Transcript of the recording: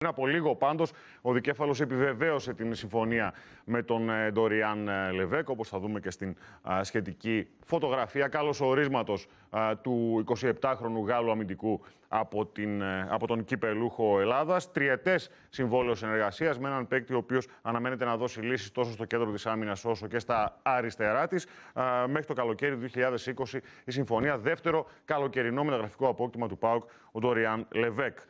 Πριν από λίγο πάντως, ο Δικέφαλος επιβεβαίωσε την συμφωνία με τον ε, Ντοριάν ε, Λεβέκ, όπως θα δούμε και στην σχετική φωτογραφία. Καλώ ορίσματο του 27χρονου Γάλλου αμυντικού από, την, ε, από τον κυπελούχο Ελλάδας. Τριετές συμβόλαιος συνεργασίας με έναν παίκτη ο οποίος αναμένεται να δώσει λύσεις τόσο στο κέντρο της άμυνας όσο και στα αριστερά της. Μέχρι το καλοκαίρι του 2020 η συμφωνία. Δεύτερο καλοκαιρινό μεταγραφικό απόκτημα του ΠΑΟΚ, ο Ντοριάν Λεβέκ.